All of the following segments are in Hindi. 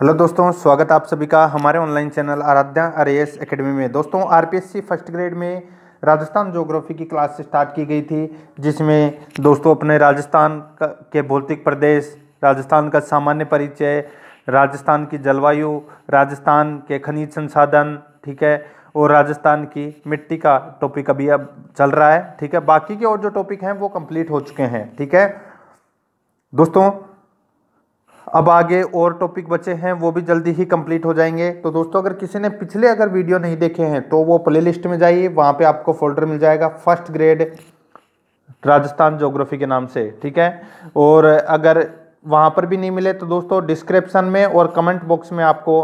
हेलो दोस्तों स्वागत आप सभी का हमारे online channel Aradhya R S academy में दोस्तों आरपीएससी फर्स्ट ग्रेड में राजस्थान ज्योग्राफी की क्लास स्टार्ट की गई थी जिसमें दोस्तों अपने राजस्थान के भौतिक प्रदेश राजस्थान का सामान्य परिचय राजस्थान की जलवायु राजस्थान के खनिज संसाधन ठीक है और राजस्थान की मिट्टी का टॉपिक अभी अब चल रहा है ठीक है बाकी के और जो टॉपिक हैं वो कंप्लीट हो चुके हैं ठीक है दोस्तों अब आगे और टॉपिक बचे हैं वो भी जल्दी ही कंप्लीट हो जाएंगे तो दोस्तों अगर किसी ने पिछले अगर वीडियो नहीं देखे हैं तो वो प्लेलिस्ट में जाइए वहाँ पे आपको फोल्डर मिल जाएगा फर्स्ट ग्रेड राजस्थान जोग्राफी के नाम से ठीक है और अगर वहाँ पर भी नहीं मिले तो दोस्तों डिस्क्रिप्शन में और कमेंट बॉक्स में आपको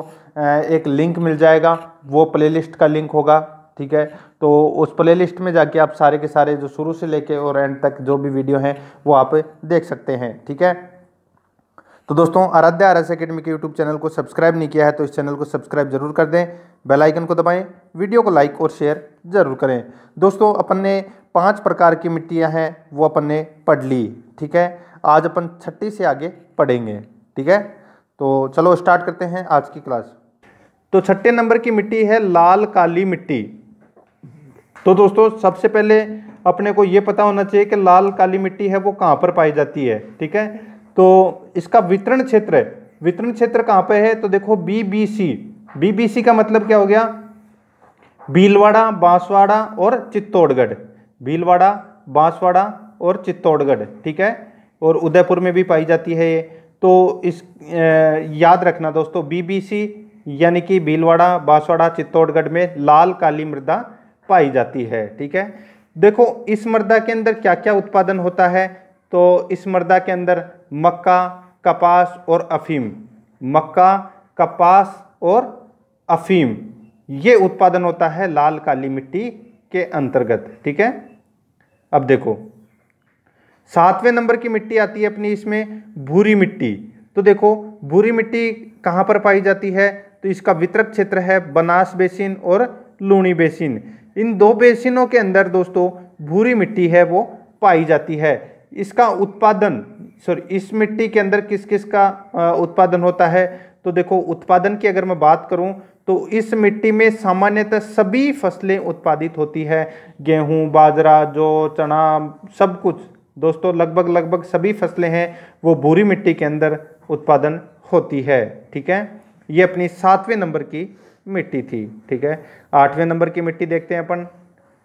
एक लिंक मिल जाएगा वो प्ले का लिंक होगा ठीक है तो उस प्ले में जाके आप सारे के सारे जो शुरू से लेके और एंड तक जो भी वीडियो हैं वो आप देख सकते हैं ठीक है तो दोस्तों आराध्या एस अकेडमी के यूट्यूब चैनल को सब्सक्राइब नहीं किया है तो इस चैनल को सब्सक्राइब जरूर कर दें बेल आइकन को दबाएं वीडियो को लाइक और शेयर जरूर करें दोस्तों अपन ने पांच प्रकार की मिट्टियां हैं वो अपन ने पढ़ ली ठीक है आज अपन छठी से आगे पढ़ेंगे ठीक है तो चलो स्टार्ट करते हैं आज की क्लास तो छठे नंबर की मिट्टी है लाल काली मिट्टी तो दोस्तों सबसे पहले अपने को ये पता होना चाहिए कि लाल काली मिट्टी है वो कहाँ पर पाई जाती है ठीक है तो इसका वितरण क्षेत्र वितरण क्षेत्र कहाँ पे है तो देखो बीबीसी बीबीसी का मतलब क्या हो गया भीलवाड़ा बांसवाड़ा और चित्तौड़गढ़ भीलवाड़ा बांसवाड़ा और चित्तौड़गढ़ ठीक है और उदयपुर में भी पाई जाती है ये तो इस याद रखना दोस्तों बीबीसी यानी कि भीलवाड़ा बांसवाड़ा चित्तौड़गढ़ में लाल काली मृदा पाई जाती है ठीक है देखो इस मृदा के अंदर क्या क्या उत्पादन होता है तो इस मृदा के अंदर मक्का कपास और अफीम मक्का कपास और अफीम ये उत्पादन होता है लाल काली मिट्टी के अंतर्गत ठीक है अब देखो सातवें नंबर की मिट्टी आती है अपनी इसमें भूरी मिट्टी तो देखो भूरी मिट्टी कहाँ पर पाई जाती है तो इसका वितरक क्षेत्र है बनास बेसिन और लूणी बेसिन इन दो बेसिनों के अंदर दोस्तों भूरी मिट्टी है वो पाई जाती है इसका उत्पादन सॉरी इस मिट्टी के अंदर किस किस का उत्पादन होता है तो देखो उत्पादन की अगर मैं बात करूं तो इस मिट्टी में सामान्यतः सभी फसलें उत्पादित होती है गेहूं बाजरा जो चना सब कुछ दोस्तों लगभग लगभग सभी फसलें हैं वो भूरी मिट्टी के अंदर उत्पादन होती है ठीक है ये अपनी सातवें नंबर की मिट्टी थी ठीक है आठवें नंबर की मिट्टी देखते हैं अपन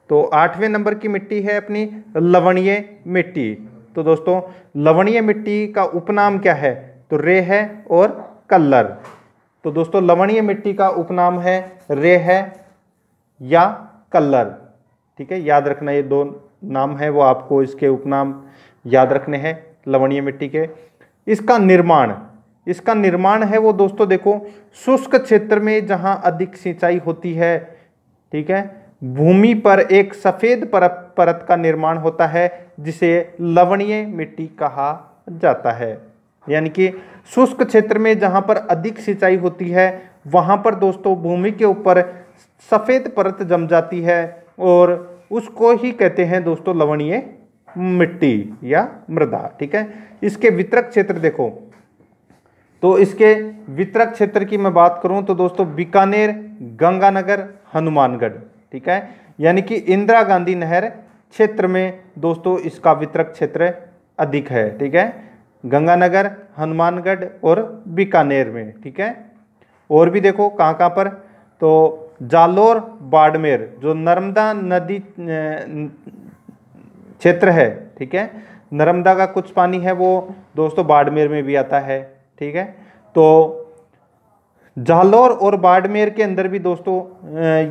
तो आठवें नंबर की मिट्टी है अपनी लवणीय मिट्टी तो दोस्तों लवणीय मिट्टी का उपनाम क्या है तो रे है और कल्लर तो दोस्तों लवणीय मिट्टी का उपनाम है रे है या कल्लर ठीक है याद रखना ये दो नाम है वो आपको इसके उपनाम याद रखने हैं लवणीय मिट्टी के इसका निर्माण इसका निर्माण है वो दोस्तों देखो शुष्क क्षेत्र में जहाँ अधिक सिंचाई होती है ठीक है भूमि पर एक सफ़ेद परत परत का निर्माण होता है जिसे लवणीय मिट्टी कहा जाता है यानी कि शुष्क क्षेत्र में जहाँ पर अधिक सिंचाई होती है वहाँ पर दोस्तों भूमि के ऊपर सफ़ेद परत जम जाती है और उसको ही कहते हैं दोस्तों लवणीय मिट्टी या मृदा ठीक है इसके वितरक क्षेत्र देखो तो इसके वितरक क्षेत्र की मैं बात करूं तो दोस्तों बीकानेर गंगानगर हनुमानगढ़ ठीक है यानी कि इंदिरा गांधी नहर क्षेत्र में दोस्तों इसका वितरक क्षेत्र अधिक है ठीक है गंगानगर हनुमानगढ़ और बीकानेर में ठीक है और भी देखो कहाँ कहाँ पर तो जालोर बाड़मेर जो नर्मदा नदी क्षेत्र है ठीक है नर्मदा का कुछ पानी है वो दोस्तों बाड़मेर में भी आता है ठीक है तो जालोर और बाड़मेर के अंदर भी दोस्तों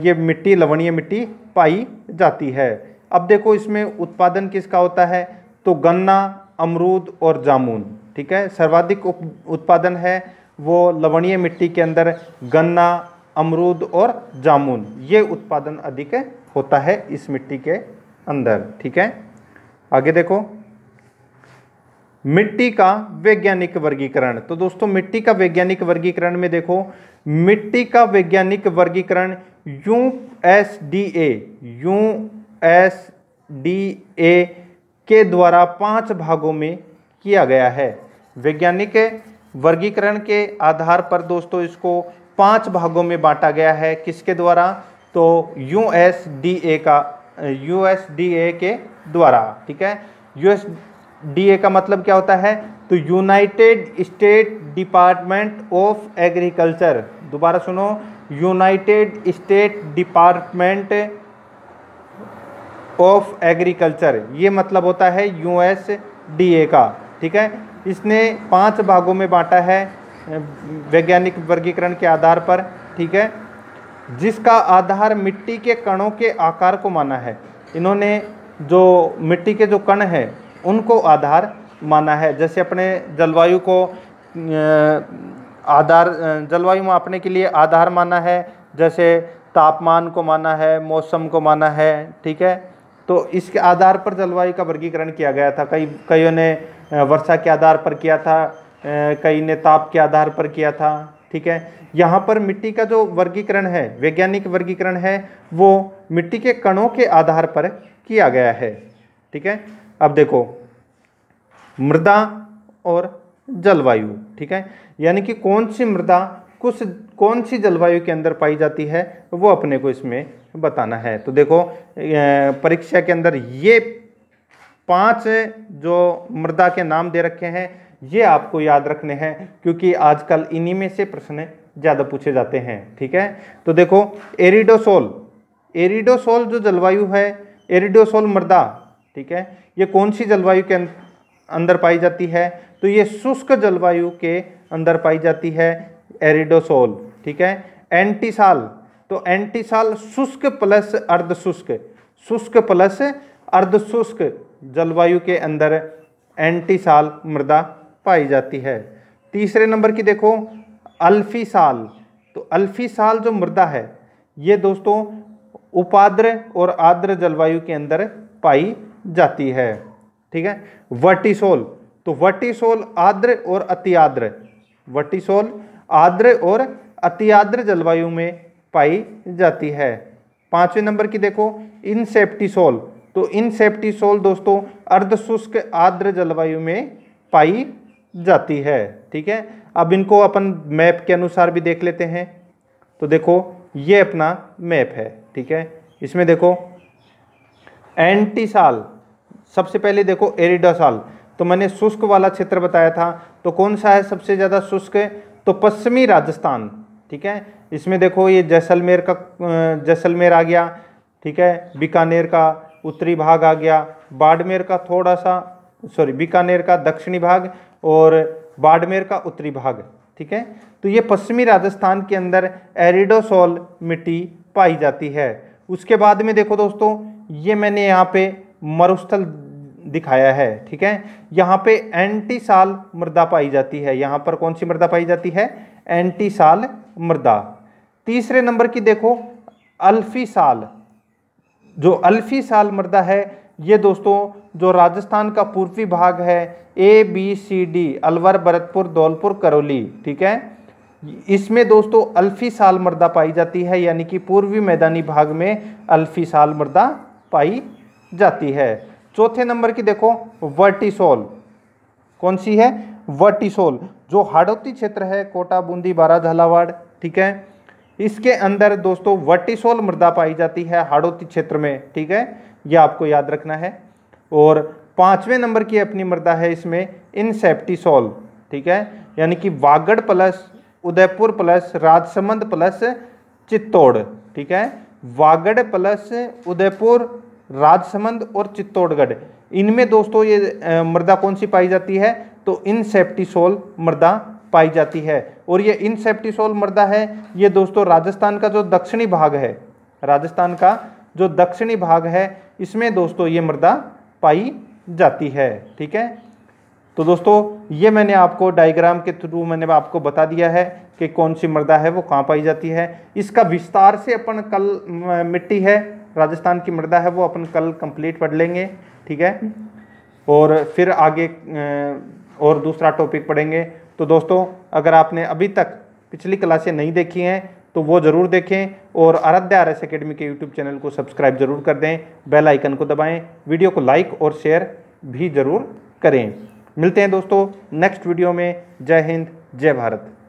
ये मिट्टी लवणीय मिट्टी पाई जाती है अब देखो इसमें उत्पादन किसका होता है तो गन्ना अमरूद और जामुन ठीक है सर्वाधिक उत्पादन है वो लवणीय मिट्टी के अंदर गन्ना अमरूद और जामुन ये उत्पादन अधिक होता है इस मिट्टी के अंदर ठीक है आगे देखो मिट्टी का वैज्ञानिक वर्गीकरण तो दोस्तों मिट्टी का वैज्ञानिक वर्गीकरण में देखो मिट्टी का वैज्ञानिक वर्गीकरण U S D A U S D A के द्वारा पांच भागों में किया गया है वैज्ञानिक वर्गीकरण के आधार पर दोस्तों इसको पांच भागों में बांटा गया है किसके द्वारा तो यू एस डी ए का यू एस डी ए के द्वारा ठीक है यू एस डी ए का मतलब क्या होता है तो United State Department of Agriculture दोबारा सुनो United State Department of Agriculture ये मतलब होता है यू एस डी ए का ठीक है इसने पांच भागों में बांटा है वैज्ञानिक वर्गीकरण के आधार पर ठीक है जिसका आधार मिट्टी के कणों के आकार को माना है इन्होंने जो मिट्टी के जो कण हैं उनको आधार माना है जैसे अपने जलवायु को आधार जलवायु मापने के लिए आधार माना है जैसे तापमान को माना है मौसम को माना है ठीक है तो इसके आधार पर जलवायु का वर्गीकरण किया गया था कई कईयों ने वर्षा के आधार पर किया था कई ने ताप के आधार पर किया था ठीक है यहाँ पर मिट्टी का जो वर्गीकरण है वैज्ञानिक वर्गीकरण है वो मिट्टी के कणों के आधार पर किया गया है ठीक है अब देखो मृदा और जलवायु ठीक है यानी कि कौन सी मृदा कुछ कौन सी जलवायु के अंदर पाई जाती है वो अपने को इसमें बताना है तो देखो परीक्षा के अंदर ये पांच जो मृदा के नाम दे रखे हैं ये आपको याद रखने हैं क्योंकि आजकल इन्हीं में से प्रश्न ज़्यादा पूछे जाते हैं ठीक है तो देखो एरिडोसोल एरिडोसोल जो जलवायु है एरिडोसोल मृदा ठीक है ये कौन सी जलवायु के अं-, अंदर पाई जाती है तो ये शुष्क जलवायु के अंदर पाई जाती है एरिडोसोल ठीक है एंटीसाल तो एंटीसाल शुष्क प्लस अर्ध शुष्क शुष्क प्लस अर्ध शुष्क जलवायु के अंदर एंटीसाल मृदा पाई जाती है तीसरे नंबर की देखो अल्फी साल तो अल्फी साल जो मृदा है ये दोस्तों उपाद्र और आद्र जलवायु के अंदर पाई जाती है ठीक है वर्टिसोल तो वर्टिसोल आद्र और अति आद्र वर्टिसोल आद्र और आद्र जलवायु में पाई जाती है पाँचवें नंबर की देखो इनसेप्टिसोल तो इनसेप्टिसोल दोस्तों अर्धशुष्क आर्द्र जलवायु में पाई जाती है ठीक है अब इनको अपन मैप के अनुसार भी देख लेते हैं तो देखो ये अपना मैप है ठीक है इसमें देखो एंटीसाल सबसे पहले देखो एरिडासाल तो मैंने शुष्क वाला क्षेत्र बताया था तो कौन सा है सबसे ज़्यादा शुष्क तो पश्चिमी राजस्थान ठीक है इसमें देखो ये जैसलमेर का जैसलमेर आ गया ठीक है बीकानेर का उत्तरी भाग आ गया बाड़मेर का थोड़ा सा सॉरी बीकानेर का दक्षिणी भाग और बाड़मेर का उत्तरी भाग ठीक है तो ये पश्चिमी राजस्थान के अंदर एरिडोसोल मिट्टी पाई जाती है उसके बाद में देखो दोस्तों ये मैंने यहाँ पे मरुस्थल दिखाया है ठीक है यहाँ पे एंटी साल मृदा पाई जाती है यहाँ पर कौन सी मृदा पाई जाती है एंटी साल मृदा तीसरे नंबर की देखो अल्फी साल जो अल्फी साल मृदा है ये दोस्तों जो राजस्थान का पूर्वी भाग है A B C D Alwar Bharatpur Dholpur Karauli ठीक है इसमें दोस्तों अल्फी साल मृदा पाई जाती है यानी कि पूर्वी मैदानी भाग में अल्फी साल मृदा पाई जाती है चौथे नंबर की देखो वर्टिसोल कौन सी है वर्टिसोल जो हाड़ौती क्षेत्र है कोटा बूंदी बारा झालावाड़ ठीक है इसके अंदर दोस्तों वर्टिसोल मृदा पाई जाती है हाड़ौती क्षेत्र में ठीक है यह आपको याद रखना है और पाँचवें नंबर की अपनी मृदा है इसमें इनसेप्टिसोल ठीक है यानी कि Vagad plus Udaipur plus Rajsamand plus Chittor ठीक है वागड़ प्लस उदयपुर राजसमंद और चित्तौड़गढ़ इनमें दोस्तों ये मृदा कौन सी पाई जाती है तो इनसेप्टिसोल मृदा पाई जाती है और ये इनसेप्टिसोल मृदा है ये दोस्तों राजस्थान का जो दक्षिणी भाग है राजस्थान का जो दक्षिणी भाग है इसमें दोस्तों ये मृदा पाई जाती है ठीक है तो दोस्तों ये मैंने आपको डायग्राम के थ्रू मैंने आपको बता दिया है कि कौन सी मृदा है वो कहाँ पाई जाती है इसका विस्तार से अपन कल मिट्टी है राजस्थान की मृदा है वो अपन कल कंप्लीट पढ़ लेंगे ठीक है हम्म। और फिर आगे और दूसरा टॉपिक पढ़ेंगे तो दोस्तों अगर आपने अभी तक पिछली क्लासें नहीं देखी हैं तो वो ज़रूर देखें और आराध्या आर एस अकेडमी के यूट्यूब चैनल को सब्सक्राइब जरूर कर दें बेल आइकन को दबाएं वीडियो को लाइक और शेयर भी ज़रूर करें मिलते हैं दोस्तों नेक्स्ट वीडियो में जय हिंद जय भारत